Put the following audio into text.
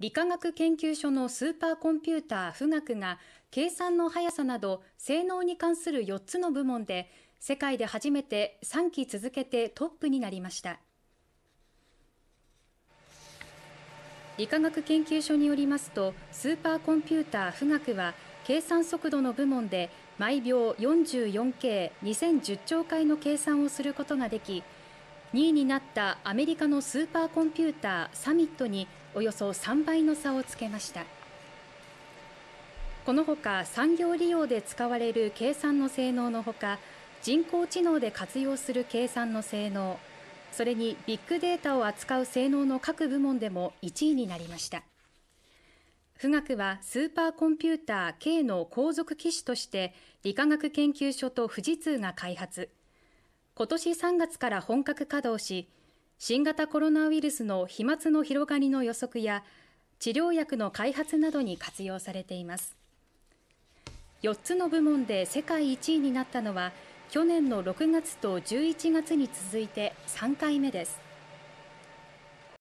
理化学研究所のスーパーコンピューター富岳が計算の速さなど性能に関する4つの部門で世界で初めて3期続けてトップになりました理化学研究所によりますとスーパーコンピューター富岳は計算速度の部門で毎秒 44K2010 兆回の計算をすることができ2位になったアメリカのスーパーコンピューターサミットにおよそ3倍の差をつけましたこのほか産業利用で使われる計算の性能のほか人工知能で活用する計算の性能それにビッグデータを扱う性能の各部門でも1位になりました富岳はスーパーコンピューター K の後続機種として理化学研究所と富士通が開発今年3月から本格稼働し新型コロナウイルスの飛沫の広がりの予測や治療薬の開発などに活用されています4つの部門で世界1位になったのは去年の6月と11月に続いて3回目です